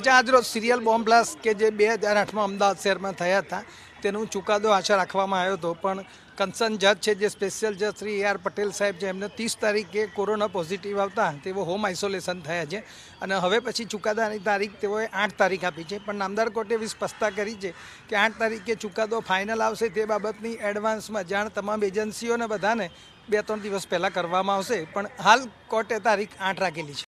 આજરોજ serial bomb blast કે જે બે હજાર આઠમાં અમદાવાદ શહેરમાં થયા હતા તેનો ચુકાદો આશા રાખવામાં આવ્યો હતો પણ કન્સર્ન જજ છે જે સ્પેશિયલ જજ શ્રી એ આર પટેલ સાહેબ છે એમને ત્રીસ તારીખે કોરોના પોઝિટિવ આવતા તેઓ હોમ આઇસોલેશન થયા છે અને હવે પછી ચુકાદાની તારીખ તેઓએ આઠ તારીખ આપી છે પણ નામદાર કોર્ટે એવી સ્પષ્ટતા કરી છે કે આઠ તારીખે ચુકાદો ફાઇનલ આવશે તે બાબતની એડવાન્સમાં જાણ તમામ એજન્સીઓને બધાને બે ત્રણ દિવસ પહેલાં કરવામાં આવશે પણ હાલ કોર્ટે તારીખ આઠ રાખેલી છે